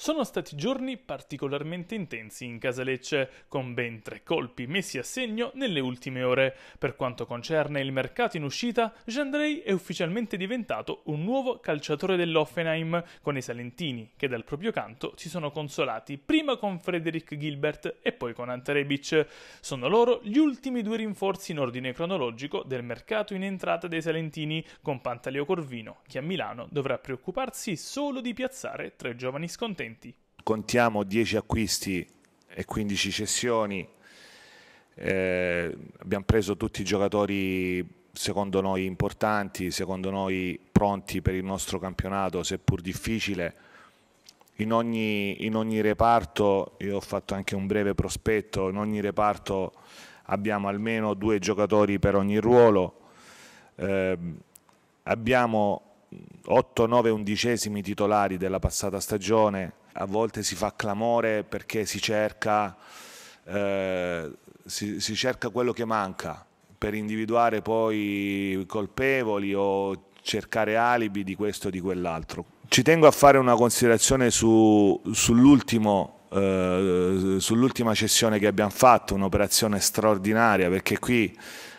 Sono stati giorni particolarmente intensi in Casalecce, con ben tre colpi messi a segno nelle ultime ore. Per quanto concerne il mercato in uscita, Gendrei è ufficialmente diventato un nuovo calciatore dell'Offenheim, con i Salentini che dal proprio canto si sono consolati prima con Frederick Gilbert e poi con Ante Rebic. Sono loro gli ultimi due rinforzi in ordine cronologico del mercato in entrata dei Salentini, con Pantaleo Corvino, che a Milano dovrà preoccuparsi solo di piazzare tre giovani scontenti 20. Contiamo 10 acquisti e 15 cessioni. Eh, abbiamo preso tutti i giocatori secondo noi importanti, secondo noi pronti per il nostro campionato, seppur difficile. In ogni, in ogni reparto, io ho fatto anche un breve prospetto, in ogni reparto abbiamo almeno due giocatori per ogni ruolo. Eh, abbiamo 8, 9 undicesimi titolari della passata stagione, a volte si fa clamore perché si cerca, eh, si, si cerca quello che manca per individuare poi colpevoli o cercare alibi di questo o di quell'altro. Ci tengo a fare una considerazione su, sull'ultimo Uh, sull'ultima cessione che abbiamo fatto, un'operazione straordinaria perché qui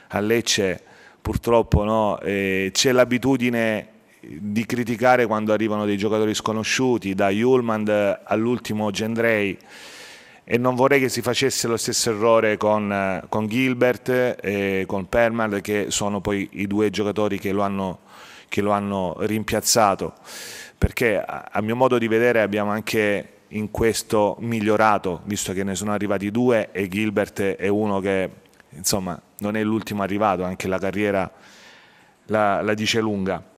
a Lecce purtroppo no, eh, c'è l'abitudine di criticare quando arrivano dei giocatori sconosciuti, da Hulmand all'ultimo Gendrei e non vorrei che si facesse lo stesso errore con, con Gilbert e con Perman, che sono poi i due giocatori che lo hanno, che lo hanno rimpiazzato perché a, a mio modo di vedere abbiamo anche in questo migliorato visto che ne sono arrivati due e Gilbert è uno che insomma non è l'ultimo arrivato anche la carriera la, la dice lunga